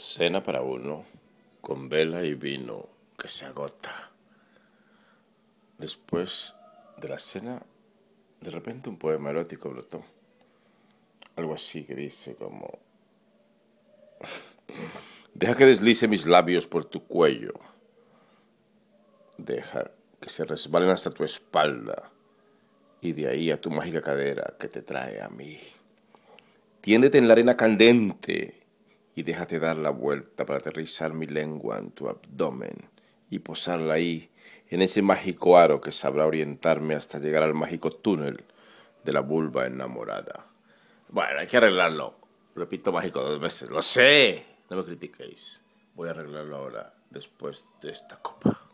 Cena para uno, con vela y vino que se agota. Después de la cena, de repente un poema erótico brotó. Algo así que dice como... Deja que deslice mis labios por tu cuello. Deja que se resbalen hasta tu espalda y de ahí a tu mágica cadera que te trae a mí. Tiéndete en la arena candente y déjate dar la vuelta para aterrizar mi lengua en tu abdomen y posarla ahí, en ese mágico aro que sabrá orientarme hasta llegar al mágico túnel de la vulva enamorada. Bueno, hay que arreglarlo. Repito mágico dos veces. Lo sé. No me critiquéis. Voy a arreglarlo ahora, después de esta copa.